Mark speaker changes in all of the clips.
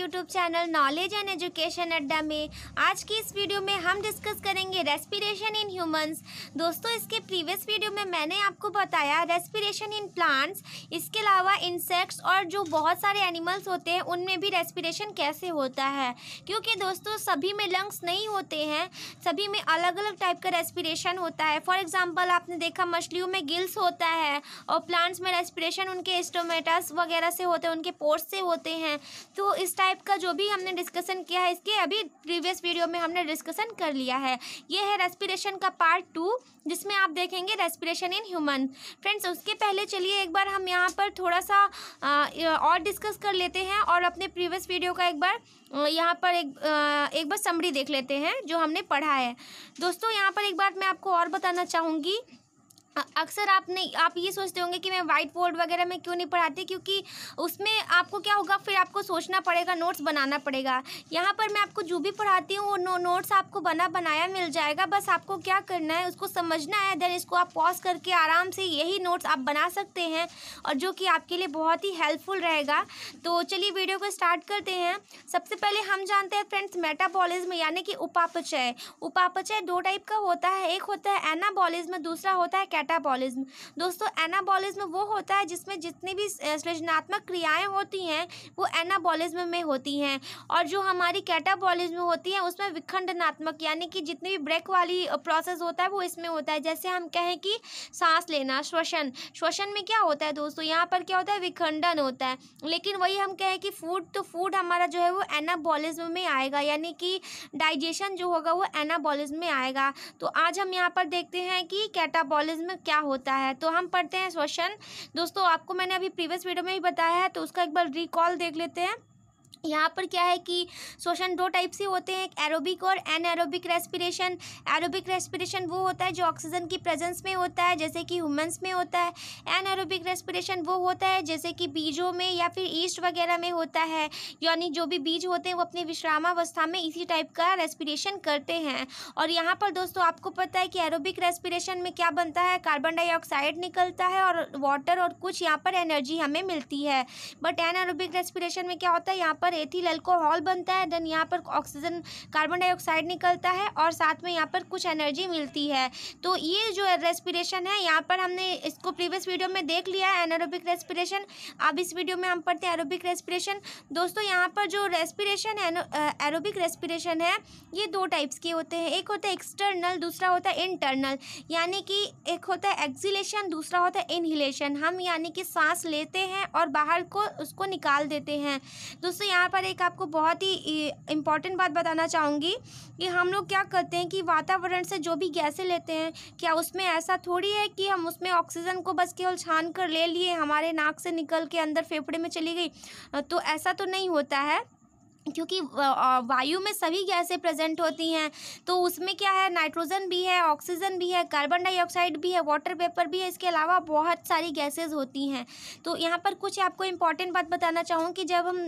Speaker 1: YouTube channel knowledge and education Adda में आज की इस वीडियो में हम डिस्कस करेंगे रेस्पिरेशन इन ह्यूमंस दोस्तों इसके प्रीवियस वीडियो में मैंने आपको बताया रेस्पिरेशन इन प्लांट्स इसके अलावा इंसेक्ट्स और जो बहुत सारे एनिमल्स होते हैं उनमें भी रेस्पिरेशन कैसे होता है क्योंकि दोस्तों सभी में लंग्स नहीं होते हैं सभी में अलग अलग टाइप का रेस्पिरेशन होता है फॉर एग्जाम्पल आपने देखा मछलियों में गिल्स होता है और प्लांट्स में रेस्पिरेशन उनके स्टोमेटस वगैरह से होते हैं उनके पोर्ट्स से होते हैं तो इस टाइप टाइप का जो भी हमने डिस्कशन किया है इसके अभी प्रीवियस वीडियो में हमने डिस्कशन कर लिया है ये है रेस्पिरेशन का पार्ट टू जिसमें आप देखेंगे रेस्पिरेशन इन ह्यूमन फ्रेंड्स उसके पहले चलिए एक बार हम यहाँ पर थोड़ा सा और डिस्कस कर लेते हैं और अपने प्रीवियस वीडियो का एक बार यहाँ पर एक एक बार समरी देख लेते हैं जो हमने पढ़ा है दोस्तों यहाँ पर एक बार मैं आपको और बताना चाहूँगी अक्सर आप नहीं आप ये सोचते होंगे कि मैं वाइट बोर्ड वगैरह में क्यों नहीं पढ़ाती क्योंकि उसमें आपको क्या होगा फिर आपको सोचना पड़ेगा नोट्स बनाना पड़ेगा यहाँ पर मैं आपको जो भी पढ़ाती हूँ वो नो, नोट्स आपको बना बनाया मिल जाएगा बस आपको क्या करना है उसको समझना है देन इसको आप पॉज करके आराम से यही नोट्स आप बना सकते हैं और जो कि आपके लिए बहुत ही हेल्पफुल रहेगा तो चलिए वीडियो को स्टार्ट करते हैं सबसे पहले हम जानते हैं फ्रेंड्स मेटाबॉलिज्म यानी कि उपापचय उपापचय दो टाइप का होता है एक होता है एनाबॉलिज्म दूसरा होता है कैटाबॉलिज्म दोस्तों एनाबॉलिज्म वो होता है जिसमें जितनी भी सृजनात्मक क्रियाएँ होती हैं वो एनाबॉलिज्म में होती हैं और जो हमारी कैटाबॉलिज्म होती है उसमें विखंडनात्मक यानी कि जितनी भी ब्रेक वाली प्रोसेस होता है वो इसमें होता है जैसे हम कहें कि सांस लेना श्वसन श्वसन में क्या होता है दोस्तों यहाँ पर क्या होता है विखंडन होता है लेकिन वही हम कहें कि फूड तो फूड हमारा जो है वो एनाबॉलिज्म में आएगा यानी कि डाइजेशन जो होगा वो एनाबॉलिज्म में आएगा तो आज हम यहाँ पर देखते हैं कि कैटाबॉलिज्म में क्या होता है तो हम पढ़ते हैं क्वेश्चन दोस्तों आपको मैंने अभी प्रीवियस वीडियो में भी बताया है तो उसका एक बार रिकॉल देख लेते हैं यहाँ पर क्या है कि श्वसन दो टाइप से होते हैं एक एरोबिक और anaerobic respiration aerobic respiration वो होता है जो ऑक्सीजन की प्रेजेंस में होता है जैसे कि ह्यूमंस में होता है एन एरोबिक रेस्पिरेशन वो होता है जैसे कि बीजों में या फिर ईस्ट वगैरह में होता है यानी जो भी बीज होते हैं वो अपनी विश्रामावस्था में इसी टाइप का रेस्पिरेशन करते हैं और यहाँ पर दोस्तों आपको पता है कि एरोबिक रेस्पिरेशन में क्या बनता है कार्बन डाइऑक्साइड निकलता है और वाटर और कुछ यहाँ पर एनर्जी हमें मिलती है बट एन एरोबिक रेस्पिरेशन में क्या होता है यहाँ पर पर एथिल अल्कोहल बनता है देन यहाँ पर ऑक्सीजन कार्बन डाइऑक्साइड निकलता है और साथ में यहाँ पर कुछ एनर्जी मिलती है तो ये जो रेस्पिरेशन है यहाँ पर हमने इसको प्रीवियस वीडियो में देख लिया है एनारोबिक रेस्पिरेशन अब इस वीडियो में हम पढ़ते हैं एरोबिक रेस्पिरेशन दोस्तों यहाँ पर जो रेस्पिरेशन है एरोबिक रेस्पिरेशन है ये दो टाइप्स के होते हैं एक होता है एक्सटर्नल दूसरा होता है इंटरनल यानी कि एक होता है एक्जिलेशन दूसरा होता है इनहिलेशन हम यानी कि सांस लेते हैं और बाहर को उसको निकाल देते हैं दोस्तों यहाँ यहाँ पर एक आपको बहुत ही इम्पॉर्टेंट बात बताना चाहूँगी कि हम लोग क्या करते हैं कि वातावरण से जो भी गैसें लेते हैं क्या उसमें ऐसा थोड़ी है कि हम उसमें ऑक्सीजन को बस केवल छान कर ले लिए हमारे नाक से निकल के अंदर फेफड़े में चली गई तो ऐसा तो नहीं होता है क्योंकि वायु में सभी गैसें प्रेजेंट होती हैं तो उसमें क्या है नाइट्रोजन भी है ऑक्सीजन भी है कार्बन डाइऑक्साइड भी है वाटर वेपर भी है इसके अलावा बहुत सारी गैसेज होती हैं तो यहाँ पर कुछ आपको इम्पॉर्टेंट बात बताना चाहूँ कि जब हम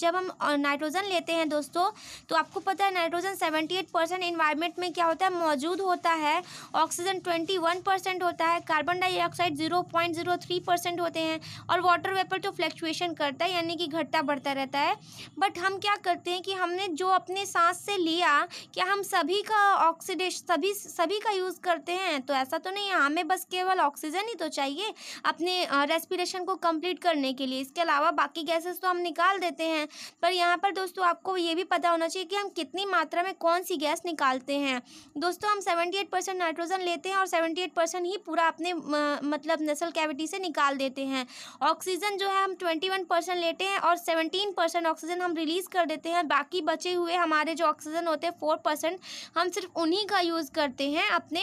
Speaker 1: जब हम नाइट्रोजन लेते हैं दोस्तों तो आपको पता है nitrogen seventy eight percent environment में क्या होता है मौजूद होता है ऑक्सीजन ट्वेंटी वन परसेंट होता है carbon dioxide zero point zero three percent होते हैं और वाटर वेपर तो फ्लैक्चुएशन करता है यानी कि घटता बढ़ता रहता है बट हम क्या करते हैं कि हमने जो अपने सांस से लिया क्या हम सभी का ऑक्सीडेश सभी सभी का यूज़ करते हैं तो ऐसा तो नहीं है हाँ, हमें बस केवल ऑक्सीजन ही तो चाहिए अपने रेस्पिरेशन को कंप्लीट करने के लिए इसके अलावा बाकी गैसेस तो हम निकाल देते हैं पर यहाँ पर दोस्तों आपको ये भी पता होना चाहिए कि हम कितनी मात्रा में कौन सी गैस निकालते हैं दोस्तों हम सेवेंटी एट परसेंट नाइट्रोजन लेते हैं और सेवेंटी एट परसेंट ही पूरा अपने मतलब नसल कैविटी से निकाल देते हैं ऑक्सीजन जो है हम ट्वेंटी वन परसेंट लेते हैं और सेवेंटीन परसेंट ऑक्सीजन हम रिलीज़ यूज़ कर देते हैं बाकी बचे हुए हमारे जो ऑक्सीजन होते हैं फोर परसेंट हम सिर्फ उन्हीं का यूज़ करते हैं अपने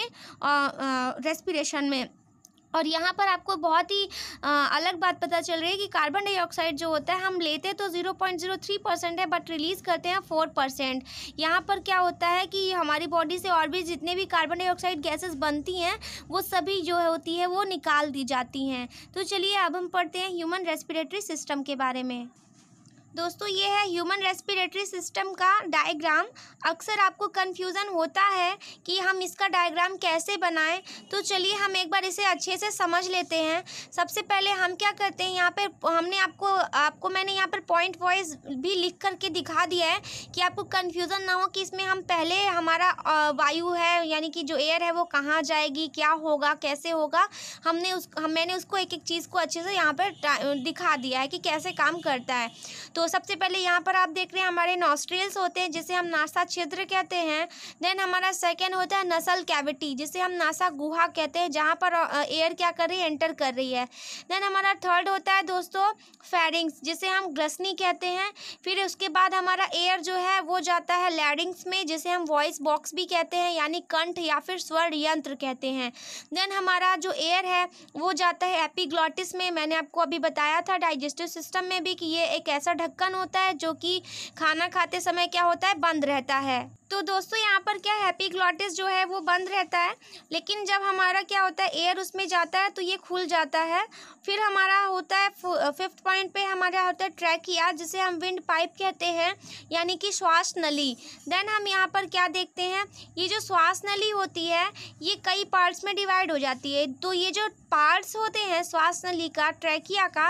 Speaker 1: रेस्पिरेशन में और यहाँ पर आपको बहुत ही आ, अलग बात पता चल रही है कि कार्बन डाइऑक्साइड जो होता है हम लेते तो zero point zero three percent है बट रिलीज़ करते हैं फोर परसेंट यहाँ पर क्या होता है कि हमारी बॉडी से और भी जितने भी कार्बन डाइऑक्साइड गैसेस बनती हैं वो सभी जो होती है वो निकाल दी जाती हैं तो चलिए अब हम पढ़ते हैं ह्यूमन रेस्पिरेटरी सिस्टम के बारे में दोस्तों ये है ह्यूमन रेस्पिरेटरी सिस्टम का डायग्राम अक्सर आपको कन्फ्यूज़न होता है कि हम इसका डायग्राम कैसे बनाएं तो चलिए हम एक बार इसे अच्छे से समझ लेते हैं सबसे पहले हम क्या करते हैं यहाँ पर हमने आपको आपको मैंने यहाँ पर पॉइंट वाइज भी लिख करके दिखा दिया है कि आपको कन्फ्यूज़न ना हो कि इसमें हम पहले हमारा वायु है यानी कि जो एयर है वो कहाँ जाएगी क्या होगा कैसे होगा हमने उस हम मैंने उसको एक एक चीज़ को अच्छे से यहाँ पर दिखा दिया है कि कैसे काम करता है तो तो सबसे पहले यहाँ पर आप देख रहे हैं हमारे नॉस्ट्रेल्स होते हैं जिसे हम नासा छिद्र कहते हैं देन हमारा सेकेंड होता है नसल कैविटी जिसे हम नासा गुहा कहते हैं जहाँ पर एयर क्या कर रही है एंटर कर रही है देन हमारा थर्ड होता है दोस्तों फेरिंग्स जिसे हम ग्लसनी कहते हैं फिर उसके बाद हमारा एयर जो है वो जाता है लैरिंग्स में जिसे हम वॉइस बॉक्स भी कहते हैं यानी कंठ या फिर स्वर यंत्र कहते हैं देन हमारा जो एयर है वो जाता है एपिग्लॉटिस में मैंने आपको अभी बताया था डाइजेस्टिव सिस्टम में भी कि ये एक ऐसा ढक ढक्कन होता है जो कि खाना खाते समय क्या होता है बंद रहता है तो दोस्तों यहाँ पर क्या हैप्पी ग्लॉटिस जो है वो बंद रहता है लेकिन जब हमारा क्या होता है एयर उसमें जाता है तो ये खुल जाता है फिर हमारा होता है फिफ्थ पॉइंट पे हमारा होता है ट्रैकिया जिसे हम विंड पाइप कहते हैं यानी कि श्वास नली देन हम यहाँ पर क्या देखते हैं ये जो श्वास नली होती है ये कई पार्ट्स में डिवाइड हो जाती है तो ये जो पार्ट्स होते हैं श्वास नली का ट्रैकिया का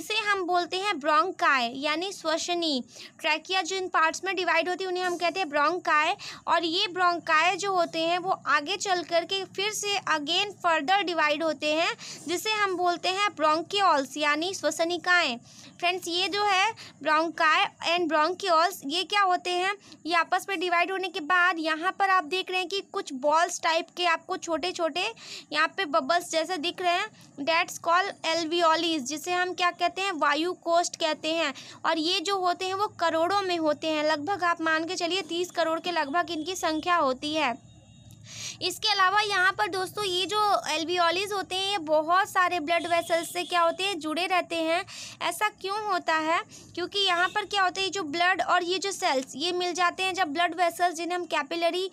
Speaker 1: इसे हम बोलते हैं ब्रोंकाय यानी श्वसनी ट्रैकिया जिन पार्ट्स में डिवाइड होती है उन्हें हम कहते हैं ब्रोंकाय है और ये ब्रोंकाय जो होते हैं वो आगे चल कर के फिर से अगेन फर्दर डिवाइड होते हैं जिसे हम बोलते हैं ब्रोंकिओल्स यानी श्वसनिकाएँ फ्रेंड्स ये जो है ब्रोंकाय एंड ब्रोंकिओल्स ये क्या होते हैं ये आपस में डिवाइड होने के बाद यहाँ पर आप देख रहे हैं कि कुछ बॉल्स टाइप के आपको छोटे छोटे यहाँ पे बबल्स जैसे दिख रहे हैं डेट्स कॉल एल्वियोलिस जिसे हम क्या कहते हैं वायु कोस्ट कहते हैं और ये जो होते हैं वो करोड़ों में होते हैं लगभग आप मान के चलिए तीस करोड़ के लगभग इनकी संख्या होती है इसके अलावा यहाँ पर दोस्तों ये जो एल्वियोलिस होते हैं ये बहुत सारे ब्लड वेसल्स से क्या होते हैं जुड़े रहते हैं ऐसा क्यों होता है क्योंकि यहाँ पर क्या होता है जो ब्लड और ये जो सेल्स ये मिल जाते हैं जब ब्लड वेसल्स जिन्हें हम कैपिलरी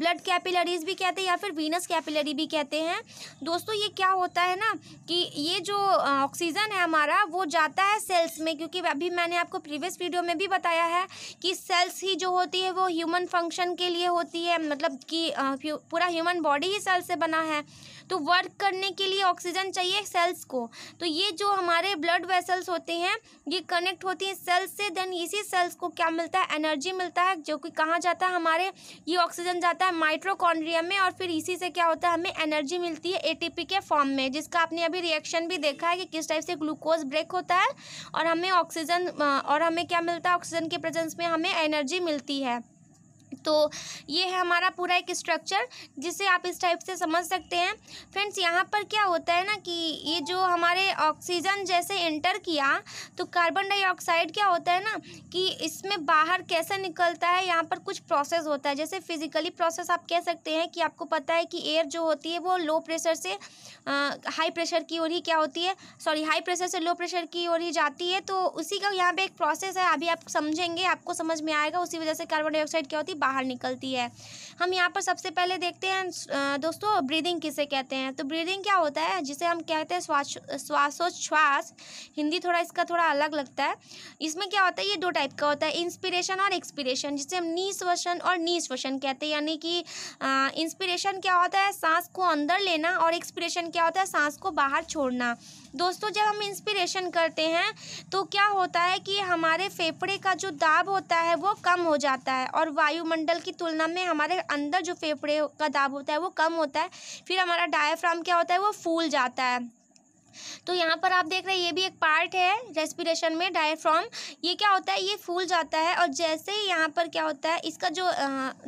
Speaker 1: ब्लड कैपिलरीज भी कहते हैं या फिर वीनस कैपिलरी भी कहते हैं दोस्तों ये क्या होता है ना कि ये जो ऑक्सीजन है हमारा वो जाता है सेल्स में क्योंकि अभी मैंने आपको प्रीवियस वीडियो में भी बताया है कि सेल्स ही जो होती है वो ह्यूमन फंक्शन के लिए होती है मतलब कि कि पूरा ह्यूमन बॉडी ही सेल से बना है तो वर्क करने के लिए ऑक्सीजन चाहिए सेल्स को तो ये जो हमारे ब्लड वेसल्स होते हैं ये कनेक्ट होती हैं सेल्स से देन इसी सेल्स को क्या मिलता है एनर्जी मिलता है जो कि कहाँ जाता है हमारे ये ऑक्सीजन जाता है माइट्रोकॉन्ड्रियम में और फिर इसी से क्या होता है हमें एनर्जी मिलती है ए के फॉर्म में जिसका आपने अभी रिएक्शन भी देखा है कि किस टाइप से ग्लूकोज ब्रेक होता है और हमें ऑक्सीजन और हमें क्या मिलता है ऑक्सीजन के प्रेजेंस में हमें एनर्जी मिलती है तो ये है हमारा पूरा एक स्ट्रक्चर जिसे आप इस टाइप से समझ सकते हैं फ्रेंड्स यहाँ पर क्या होता है ना कि ये जो हमारे ऑक्सीजन जैसे एंटर किया तो कार्बन डाइऑक्साइड क्या होता है ना कि इसमें बाहर कैसे निकलता है यहाँ पर कुछ प्रोसेस होता है जैसे फिजिकली प्रोसेस आप कह सकते हैं कि आपको पता है कि एयर जो होती है वो लो प्रेशर से आ, हाई प्रेशर की ओर ही क्या होती है सॉरी हाई प्रेशर से लो प्रेशर की ओर ही जाती है तो उसी का यहाँ पे एक प्रोसेस है अभी आप समझेंगे आपको समझ में आएगा उसी वजह से कार्बन डाइऑक्साइड क्या होती है बाहर बाहर निकलती है हम यहाँ पर सबसे पहले देखते हैं दोस्तों ब्रीदिंग किसे कहते हैं तो ब्रीदिंग क्या होता है जिसे हम कहते हैं श्वासोच्छ्वास हिंदी थोड़ा इसका थोड़ा अलग लगता है इसमें क्या होता है ये दो टाइप का होता है इंस्पिरेशन और एक्सपिरेशन जिसे हम श्वसन और नी श्वसन कहते हैं यानी कि इंस्पिरेशन क्या होता है सांस को अंदर लेना और एक्सपिरेशन क्या होता है सांस को बाहर छोड़ना दोस्तों जब हम इंस्पिरेशन करते हैं तो क्या होता है कि हमारे फेफड़े का जो दाब होता है वो कम हो जाता है और वायुमंडल की तुलना में हमारे अंदर जो फेफड़े का दाब होता है वो कम होता है फिर हमारा डायफ्राम क्या होता है वो फूल जाता है तो यहाँ पर आप देख रहे हैं ये भी एक पार्ट है रेस्पिरेशन में डायफ्राम ये क्या होता है ये फूल जाता है और जैसे ही यहाँ पर क्या होता है इसका जो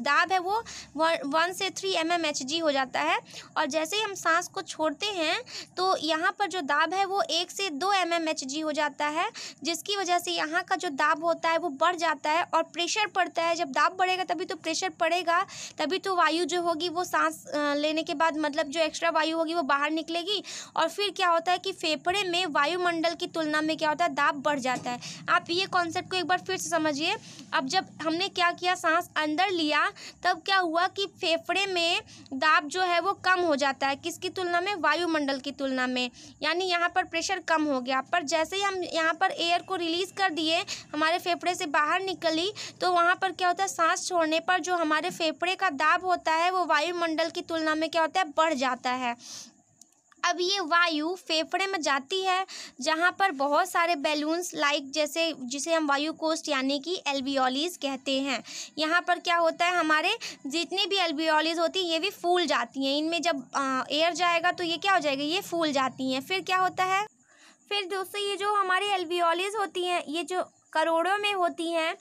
Speaker 1: दाब है वो वन से three M M H G हो जाता है और जैसे ही हम सांस को छोड़ते हैं तो यहाँ पर जो दाब है वो एक से दो एम एम एच जी हो जाता है जिसकी वजह से यहाँ का जो दाब होता है वो बढ़ जाता है और प्रेशर पड़ता है जब दाब बढ़ेगा तभी तो प्रेशर पड़ेगा तभी तो वायु जो होगी वो सांस लेने के बाद मतलब जो एक्स्ट्रा वायु होगी वो बाहर निकलेगी और फिर क्या होता है कि फेफड़े में वायुमंडल की तुलना में क्या होता है दाब बढ़ जाता है आप ये ये कॉन्सेप्ट को एक बार फिर से समझिए अब जब हमने क्या किया सांस अंदर लिया तब क्या हुआ कि फेफड़े में दाब जो है वो कम हो जाता है किसकी तुलना में वायुमंडल की तुलना में यानी यहाँ पर प्रेशर कम हो गया पर जैसे ही हम यहाँ पर एयर को रिलीज़ कर दिए हमारे फेफड़े से बाहर निकली तो वहाँ पर क्या होता है सांस छोड़ने पर जो हमारे फेफड़े का दाब होता है वो वायुमंडल की तुलना में क्या होता है बढ़ जाता है अब ये वायु फेफड़े में जाती है जहाँ पर बहुत सारे बैलून्स लाइक जैसे जिसे हम वायु कोस्ट यानी कि एल्वियोलिस कहते हैं यहाँ पर क्या होता है हमारे जितनी भी एल्वियोलिस होती हैं ये भी फूल जाती हैं इनमें जब एयर जाएगा तो ये क्या हो जाएगा ये फूल जाती हैं फिर क्या होता है फिर दोस्तों ये जो हमारी एल्वियोलिस होती हैं ये जो करोड़ों में होती हैं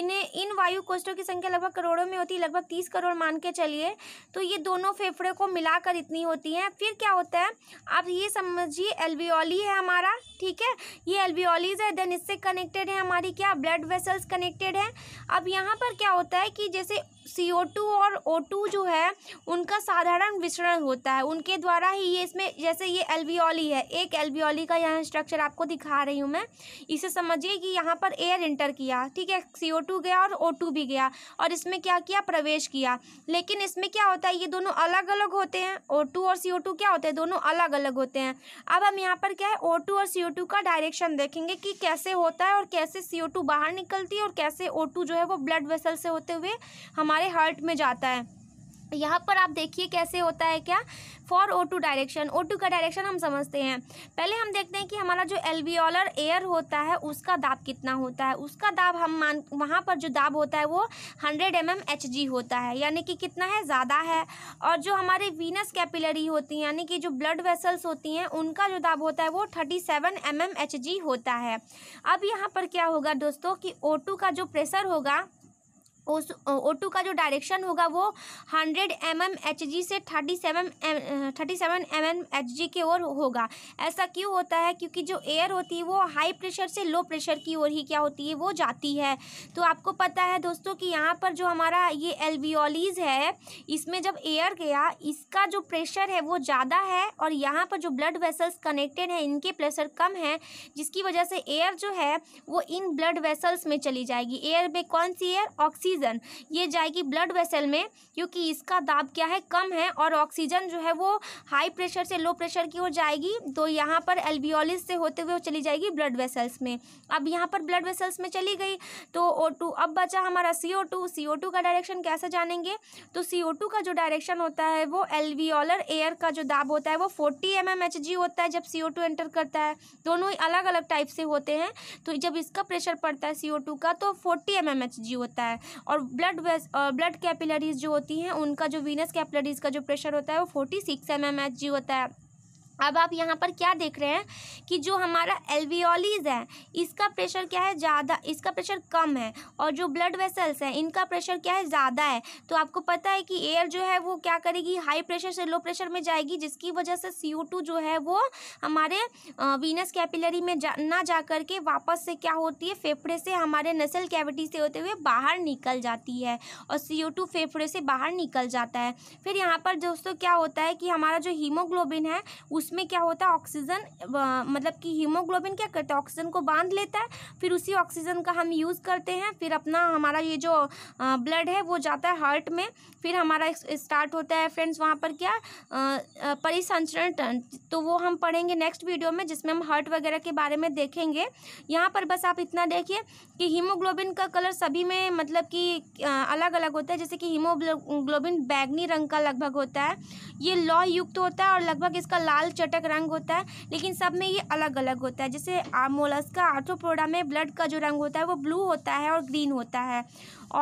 Speaker 1: इन्हें इन वायु कोष्ठों की संख्या लगभग करोड़ों में होती है लगभग तीस करोड़ मान के चलिए तो ये दोनों फेफड़े को मिलाकर इतनी होती हैं फिर क्या होता है आप ये समझिए एल्वियोली है हमारा ठीक है ये एल्वियोलीज है देन इससे कनेक्टेड है हमारी क्या ब्लड वेसल्स कनेक्टेड है अब यहाँ पर क्या होता है कि जैसे सी ओ टू और ओ टू जो है उनका साधारण मिश्रण होता है उनके द्वारा ही ये इसमें जैसे ये एल्वियोली है एक एल्वियोली का यहाँ स्ट्रक्चर आपको दिखा रही हूँ मैं इसे समझिए कि यहाँ पर एयर इंटर किया ठीक है सी ओ टू गया और ओ टू भी गया और इसमें क्या किया प्रवेश किया लेकिन इसमें क्या होता है ये दोनों अलग अलग होते हैं ओ टू और सी ओ टू क्या होते हैं दोनों अलग अलग होते हैं अब हम यहाँ पर क्या है ओ टू और सी ओ टू का डायरेक्शन देखेंगे कि कैसे होता है और कैसे सी ओ टू बाहर निकलती है और कैसे ओ टू जो है वो ब्लड वेसल से होते हुए हम हमारे हार्ट में जाता है यहाँ पर आप देखिए कैसे होता है क्या for O two direction O two का डायरेक्शन हम समझते हैं पहले हम देखते हैं कि हमारा जो एल्वियोलर एयर होता है उसका दाब कितना होता है उसका दाब हम मान वहाँ पर जो दाब होता है वो hundred M M H G होता है यानी कि कितना है ज़्यादा है और जो हमारे वीनस कैपिलरी होती हैं यानी कि जो ब्लड वेसल्स होती हैं उनका जो दाब होता है वो thirty seven M M H G होता है अब यहाँ पर क्या होगा दोस्तों कि ओ टू का जो प्रेशर होगा ओ टू का जो डायरेक्शन होगा वो hundred M M H G से thirty seven M thirty seven M M H G की ओर होगा ऐसा क्यों होता है क्योंकि जो एयर होती है वो हाई प्रेशर से लो प्रेशर की ओर ही क्या होती है वो जाती है तो आपको पता है दोस्तों कि यहाँ पर जो हमारा ये एलवियोलीज है इसमें जब एयर गया इसका जो प्रेशर है वो ज़्यादा है और यहाँ पर जो ब्लड वेसल्स कनेक्टेड हैं इनके प्रेशर कम है जिसकी वजह से एयर जो है वो इन ब्लड वेसल्स में चली जाएगी एयर में कौन सी एयर ऑक्सीजन ऑक्सीजन ये जाएगी ब्लड वेसल में क्योंकि इसका दाब क्या है कम है और ऑक्सीजन जो है वो हाई प्रेशर से लो प्रेशर की ओर जाएगी तो यहाँ पर एल्वियोलिस से होते हुए चली जाएगी ब्लड वेसल्स में अब यहाँ पर ब्लड वेसल्स में चली गई तो ओ अब बचा हमारा सी ओ का डायरेक्शन कैसे जानेंगे तो सी का जो डायरेक्शन होता है वो एल्वियोलर एयर का जो दाब होता है वो forty M M H G होता है जब सी ओ टू एंटर करता है दोनों ही अलग अलग टाइप से होते हैं तो जब इसका प्रेशर पड़ता है सी ओ टू का तो forty M M H G होता है और ब्लड वेस ब्लड कैपिलरीज जो होती हैं उनका जो वीनस कैपिलरीज का जो प्रेशर होता है वो forty six M M H G होता है अब आप यहाँ पर क्या देख रहे हैं कि जो हमारा एल्वियोलीज है इसका प्रेशर क्या है ज़्यादा इसका प्रेशर कम है और जो ब्लड वेसल्स हैं इनका प्रेशर क्या है ज़्यादा है तो आपको पता है कि एयर जो है वो क्या करेगी हाई प्रेशर से लो प्रेशर में जाएगी जिसकी वजह से सी जो है वो हमारे वीनस कैपिलरी में जा ना जा करके वापस से क्या होती है फेफड़े से हमारे नसल कैविटी से होते हुए बाहर निकल जाती है और सी फेफड़े से बाहर निकल जाता है फिर यहाँ पर दोस्तों क्या होता है कि हमारा जो हीमोग्लोबिन है उस इसमें क्या होता है ऑक्सीजन मतलब कि हीमोग्लोबिन क्या करता है ऑक्सीजन को बांध लेता है फिर उसी ऑक्सीजन का हम यूज़ करते हैं फिर अपना हमारा ये जो ब्लड है वो जाता है हार्ट में फिर हमारा स्टार्ट होता है फ्रेंड्स वहाँ पर क्या परिसंचरण तंत्र तो वो हम पढ़ेंगे नेक्स्ट वीडियो में जिसमें हम हार्ट वगैरह के बारे में देखेंगे यहाँ पर बस आप इतना देखिए कि हीमोग्लोबिन का कलर सभी में मतलब कि अलग अलग होता है जैसे कि हीमोग्लोबिन बैगनी रंग का लगभग होता है ये लौह युक्त होता है और लगभग इसका लाल चटक रंग होता है लेकिन सब में ये अलग अलग होता है जैसे मोलस्का आर्थोपोडा में ब्लड का जो रंग होता है वो ब्लू होता है और ग्रीन होता है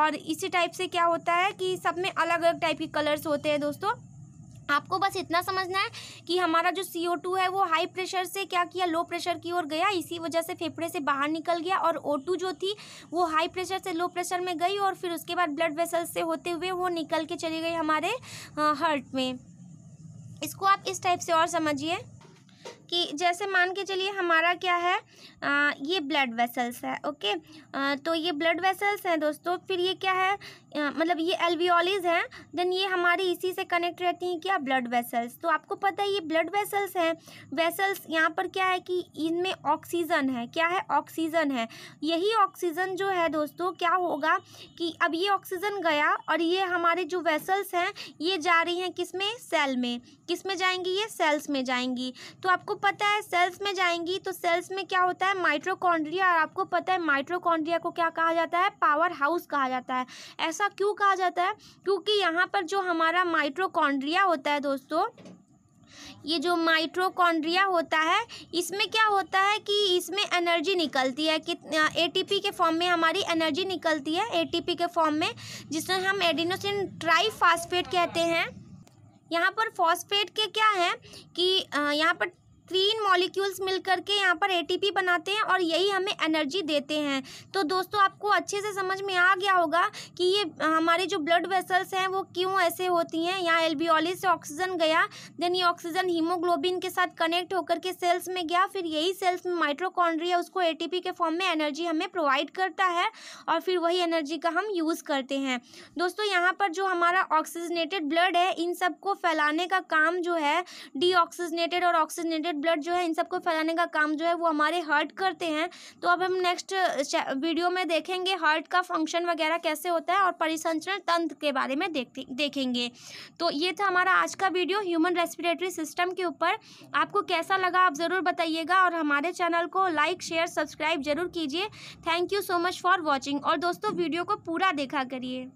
Speaker 1: और इसी टाइप से क्या होता है कि सब में अलग अलग टाइप के कलर्स होते हैं दोस्तों आपको बस इतना समझना है कि हमारा जो सी ओ टू है वो हाई प्रेशर से क्या किया लो प्रेशर की ओर गया इसी वजह से फेफड़े से बाहर निकल गया और ओ टू जो थी वो हाई प्रेशर से लो प्रेशर में गई और फिर उसके बाद ब्लड वेसल से होते हुए वो निकल के चली गई हमारे हार्ट में इसको आप इस टाइप से और समझिए कि जैसे मान के चलिए हमारा क्या है आ, ये ब्लड वेसल्स है ओके आ, तो ये ब्लड वेसल्स हैं दोस्तों फिर ये क्या है आ, मतलब ये एल्वियोलिज हैं देन ये हमारी इसी से कनेक्ट रहती हैं क्या ब्लड वेसल्स तो आपको पता है ये ब्लड वेसल्स हैं वेसल्स यहाँ पर क्या है कि इनमें ऑक्सीजन है क्या है ऑक्सीजन है यही ऑक्सीजन जो है दोस्तों क्या होगा कि अब ये ऑक्सीजन गया और ये हमारे जो वेसल्स हैं ये जा रही हैं किस में सेल में किस में जाएंगी ये सेल्स में जाएंगी तो आपको पता है सेल्स में जाएंगी तो सेल्स में क्या होता है माइट्रोकॉन्ड्रिया और आपको पता है माइट्रोकॉन्ड्रिया को क्या कहा जाता है पावर हाउस कहा जाता है ऐसा क्यों कहा जाता है क्योंकि यहाँ पर जो हमारा माइट्रोकॉन्ड्रिया होता है दोस्तों ये जो माइट्रोकॉन्ड्रिया होता है इसमें क्या होता है कि इसमें एनर्जी निकलती है कि एटीपी के फॉर्म में हमारी एनर्जी निकलती है एटीपी के फॉर्म में जिसमें हम एडिनोसिन ट्राईफास्फेट कहते हैं यहाँ पर फॉस्फेट के क्या हैं कि यहाँ पर तीन मॉलिक्यूल्स मिल करके यहाँ पर एटीपी बनाते हैं और यही हमें एनर्जी देते हैं तो दोस्तों आपको अच्छे से समझ में आ गया होगा कि ये हमारे जो ब्लड वेसल्स हैं वो क्यों ऐसे होती हैं यहाँ एल्बियोली से ऑक्सीजन गया देन ये ऑक्सीजन हीमोग्लोबिन के साथ कनेक्ट होकर के सेल्स में गया फिर यही सेल्स में है उसको ए के फॉर्म में एनर्जी हमें प्रोवाइड करता है और फिर वही एनर्जी का हम यूज़ करते हैं दोस्तों यहाँ पर जो हमारा ऑक्सीजनेटेड ब्लड है इन सबको फैलाने का काम जो है डी और ऑक्सीजनेटेड ब्लड जो है इन सबको फैलाने का काम जो है वो हमारे हार्ट करते हैं तो अब हम नेक्स्ट वीडियो में देखेंगे हार्ट का फंक्शन वगैरह कैसे होता है और परिसंचरण तंत्र के बारे में देखते देखेंगे तो ये था हमारा आज का वीडियो ह्यूमन रेस्पिरेटरी सिस्टम के ऊपर आपको कैसा लगा आप ज़रूर बताइएगा और हमारे चैनल को लाइक शेयर सब्सक्राइब जरूर कीजिए thank you so much for watching और दोस्तों वीडियो को पूरा देखा करिए